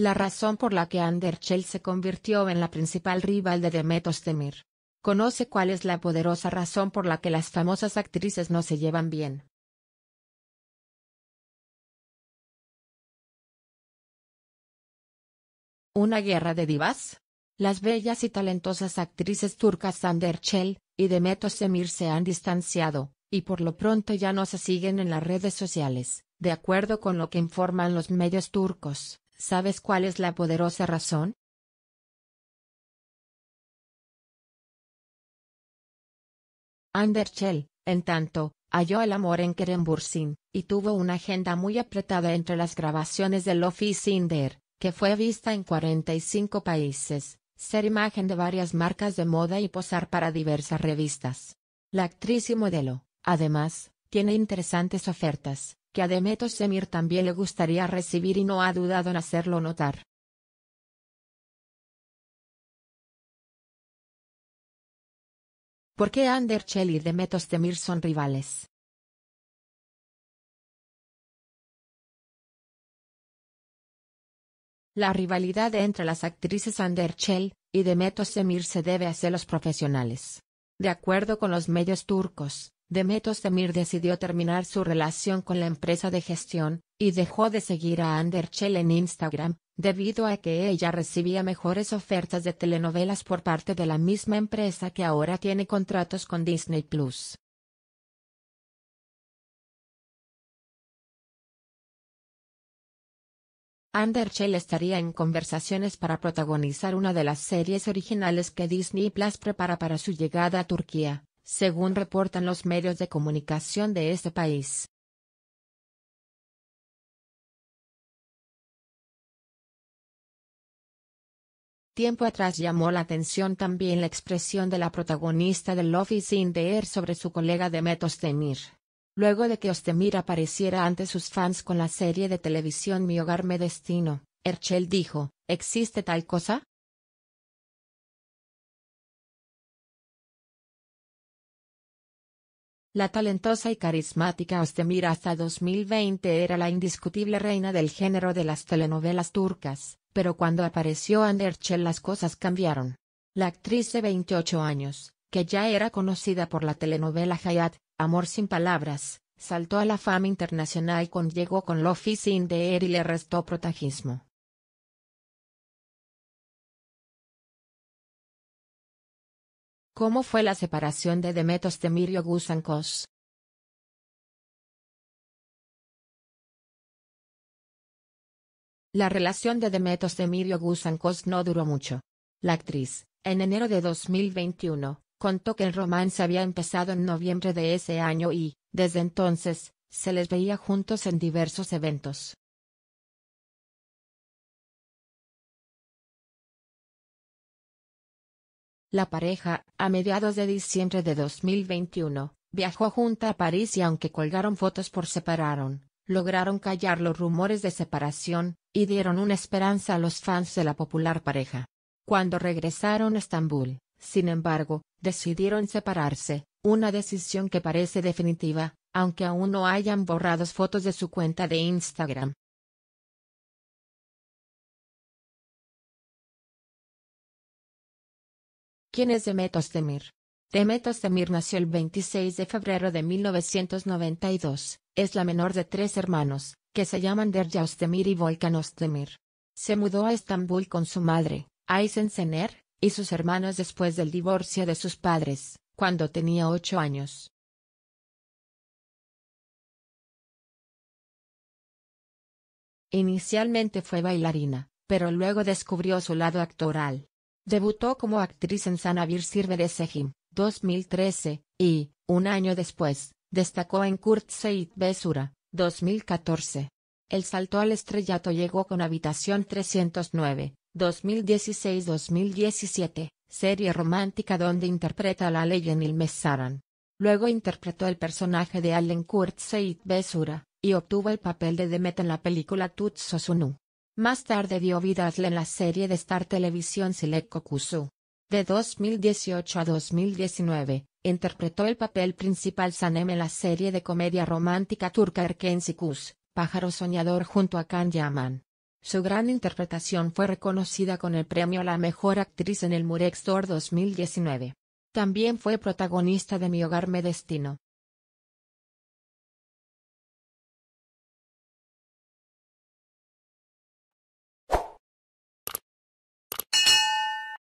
la razón por la que Anderchel se convirtió en la principal rival de Özdemir. Conoce cuál es la poderosa razón por la que las famosas actrices no se llevan bien. ¿Una guerra de divas? Las bellas y talentosas actrices turcas Anderchel y Özdemir se han distanciado, y por lo pronto ya no se siguen en las redes sociales, de acuerdo con lo que informan los medios turcos. ¿Sabes cuál es la poderosa razón? Anderchel, en tanto, halló el amor en Bursin, y tuvo una agenda muy apretada entre las grabaciones de Lofi Cinder, que fue vista en 45 países, ser imagen de varias marcas de moda y posar para diversas revistas. La actriz y modelo, además, tiene interesantes ofertas, que a Demetos Semir también le gustaría recibir y no ha dudado en hacerlo notar. ¿Por qué Anderchel y Demetos Özdemir son rivales? La rivalidad entre las actrices Anderchel y Demetos Semir se debe a celos profesionales. De acuerdo con los medios turcos, Demet Özdemir decidió terminar su relación con la empresa de gestión, y dejó de seguir a Anderchel en Instagram, debido a que ella recibía mejores ofertas de telenovelas por parte de la misma empresa que ahora tiene contratos con Disney Plus. Anderchell estaría en conversaciones para protagonizar una de las series originales que Disney Plus prepara para su llegada a Turquía según reportan los medios de comunicación de este país. Tiempo atrás llamó la atención también la expresión de la protagonista del Office in the Air sobre su colega Demet Ostemir. Luego de que Ostemir apareciera ante sus fans con la serie de televisión Mi Hogar Me Destino, Herchel dijo, ¿existe tal cosa? La talentosa y carismática Özdemir hasta 2020 era la indiscutible reina del género de las telenovelas turcas, pero cuando apareció Anderchel las cosas cambiaron. La actriz de 28 años, que ya era conocida por la telenovela Hayat, Amor sin palabras, saltó a la fama internacional cuando llegó con Lofi Sin de Er y le restó protagismo. ¿Cómo fue la separación de Demetos Mirio Gusancos? La relación de Demetos Mirio Gusancos no duró mucho. La actriz, en enero de 2021, contó que el romance había empezado en noviembre de ese año y, desde entonces, se les veía juntos en diversos eventos. La pareja, a mediados de diciembre de 2021, viajó junta a París y aunque colgaron fotos por separaron, lograron callar los rumores de separación, y dieron una esperanza a los fans de la popular pareja. Cuando regresaron a Estambul, sin embargo, decidieron separarse, una decisión que parece definitiva, aunque aún no hayan borrado fotos de su cuenta de Instagram. ¿Quién es Demet Ostemir? Demet Ostemir nació el 26 de febrero de 1992, es la menor de tres hermanos, que se llaman Derja Ostemir y Volkan Ostemir. Se mudó a Estambul con su madre, Aysen Sener, y sus hermanos después del divorcio de sus padres, cuando tenía ocho años. Inicialmente fue bailarina, pero luego descubrió su lado actoral Debutó como actriz en Sanavir Sirve de Sejim, 2013, y, un año después, destacó en Kurt Seid Besura, 2014. El salto al estrellato llegó con Habitación 309, 2016-2017, serie romántica donde interpreta a la en Il Messaran. Luego interpretó el personaje de Allen Kurt Seid Besura, y obtuvo el papel de Demet en la película Tutsosunu. Más tarde dio vida a en la serie de Star Televisión sileko Kokusu. De 2018 a 2019, interpretó el papel principal Sanem en la serie de comedia romántica turca Erkensi Pájaro Soñador junto a Can Yaman. Su gran interpretación fue reconocida con el premio a la mejor actriz en el Murex Tour 2019. También fue protagonista de Mi Hogar Me Destino,